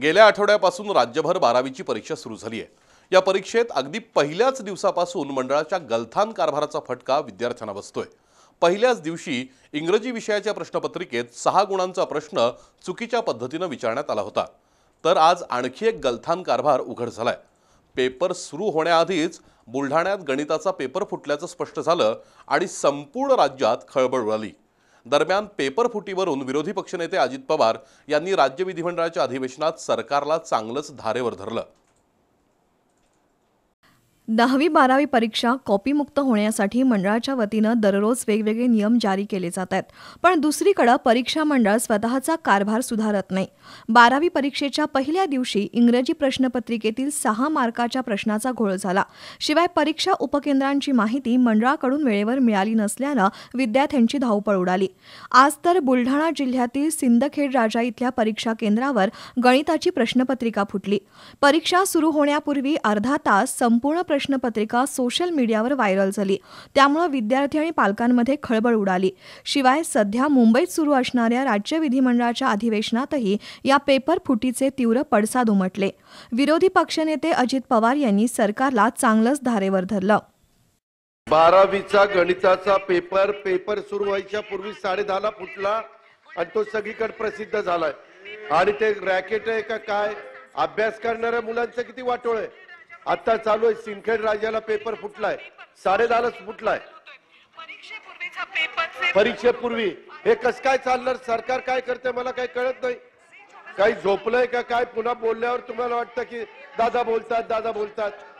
गेल्या आठवड्यापासून राज्यभर बारावीची परीक्षा सुरू झाली आहे या परीक्षेत अगदी पहिल्याच दिवसापासून मंडळाच्या गलथान कारभाराचा फटका विद्यार्थ्यांना बसतोय पहिल्याच दिवशी इंग्रजी विषयाच्या प्रश्नपत्रिकेत सहा गुणांचा प्रश्न चुकीच्या पद्धतीनं विचारण्यात आला होता तर आज आणखी एक गलथान कारभार उघड झालाय पेपर सुरू होण्याआधीच बुलढाण्यात गणिताचा पेपर फुटल्याचं स्पष्ट झालं आणि संपूर्ण राज्यात खळबळ उडाली दरम्यान पेपर फुटीवरून विरोधी पक्षनेते अजित पवार यांनी राज्य विधिमंडळाच्या अधिवेशनात सरकारला चांगलंच धारेवर धरलं दहावी बारावी परीक्षा कॉपीमुक्त होण्यासाठी मंडळाच्या वतीनं दररोज वेगवेगळे नियम जारी केले जात आहेत पण दुसरीकडं परीक्षा मंडळ स्वतःचा कारभार सुधारत नाही बारावी परीक्षेच्या पहिल्या दिवशी इंग्रजी प्रश्नपत्रिकेतील सहा मार्काच्या प्रश्नाचा घोळ झाला शिवाय परीक्षा उपकेंद्रांची माहिती मंडळाकडून वेळेवर मिळाली नसल्यानं विद्यार्थ्यांची धावपळ उडाली आज तर बुलढाणा जिल्ह्यातील सिंदखेड राजा इथल्या परीक्षा केंद्रावर गणिताची प्रश्नपत्रिका फुटली परीक्षा सुरू होण्यापूर्वी अर्धा तास संपूर्ण प्रश्नपत्रिका सोशल मीडियावर व्हायरल झाली त्यामुळे विद्यार्थी आणि पालकांमध्ये खळबळ उडाली शिवाय सध्या मुंबईत सुरू असणाऱ्या राज्य विधिमंडळाच्या अधिवेशनातही या पेपर फुटीचे तीव्र पडसाद उमटले विरोधी पक्षनेते अजित पवार यांनी सरकारला चांगलंच धारेवर धरलं बारावीचा गणिताचा पेपर पेपर सुरू व्हायच्या पूर्वी साडे ला फुटला आणि तो सगळीकडे प्रसिद्ध झालाय आणि ते रॅकेट आहे का काय अभ्यास करणाऱ्या मुलांचं किती वाटोळ आहे आता चालू आहे सिंदखेड राजाला पेपर फुटलाय साडे दहालाच फुटलाय परीक्षेपूर्वी हे कस काय चाललं सरकार काय करते मला काही कळत नाही काही झोपलंय का काय पुन्हा बोलल्यावर तुम्हाला वाटतं की दादा बोलतात दादा बोलतात